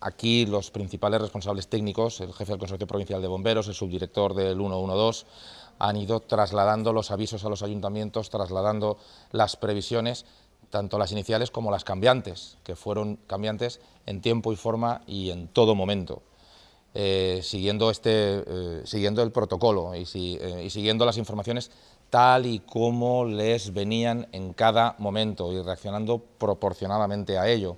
Aquí los principales responsables técnicos, el jefe del Consorcio Provincial de Bomberos, el subdirector del 112, han ido trasladando los avisos a los ayuntamientos, trasladando las previsiones, tanto las iniciales como las cambiantes, que fueron cambiantes en tiempo y forma y en todo momento. Eh, siguiendo, este, eh, siguiendo el protocolo y, eh, y siguiendo las informaciones tal y como les venían en cada momento y reaccionando proporcionadamente a ello.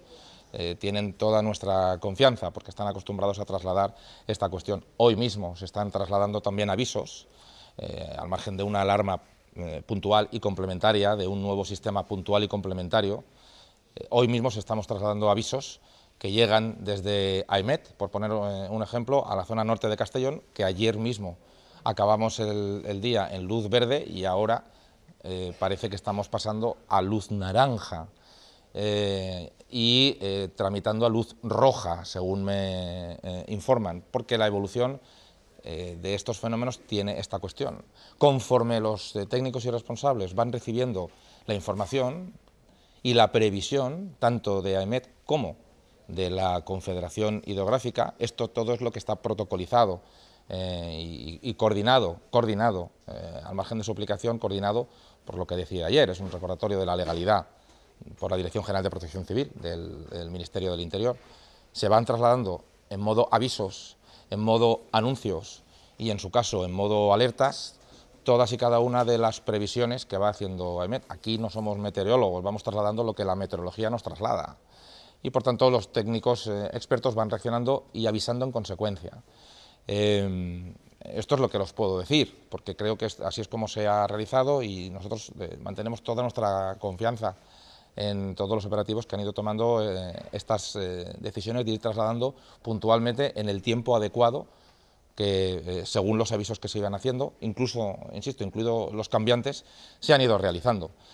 Eh, tienen toda nuestra confianza porque están acostumbrados a trasladar esta cuestión. Hoy mismo se están trasladando también avisos, eh, al margen de una alarma eh, puntual y complementaria, de un nuevo sistema puntual y complementario. hoy mismo se estamos trasladando avisos que llegan desde AIMET, por poner un ejemplo, a la zona norte de Castellón, que ayer mismo acabamos el, el día en luz verde y ahora parece que estamos pasando a luz naranja. Eh, y eh, tramitando a luz roja, según me eh, informan, porque la evolución de estos fenómenos tiene esta cuestión. Conforme los técnicos y responsables van recibiendo la información y la previsión, tanto de AEMET como de la Confederación Hidrográfica, esto todo es lo que está protocolizado y, y, coordinado, coordinado al margen de su aplicación, coordinado por lo que decía ayer, es un recordatorio de la legalidad por la Dirección General de Protección Civil del, Ministerio del Interior, se van trasladando en modo avisos, en modo anuncios y en su caso en modo alertas todas y cada una de las previsiones que va haciendo AEMET. Aquí no somos meteorólogos, vamos trasladando lo que la meteorología nos traslada. Y por tanto los técnicos eh, expertos van reaccionando y avisando en consecuencia. Eh, esto es lo que los puedo decir, porque creo que así es como se ha realizado y nosotros eh, mantenemos toda nuestra confianza en todos los operativos que han ido tomando eh, estas eh, decisiones de ir trasladando puntualmente en el tiempo adecuado que eh, según los avisos que se iban haciendo, incluso, insisto, incluido los cambiantes, se han ido realizando.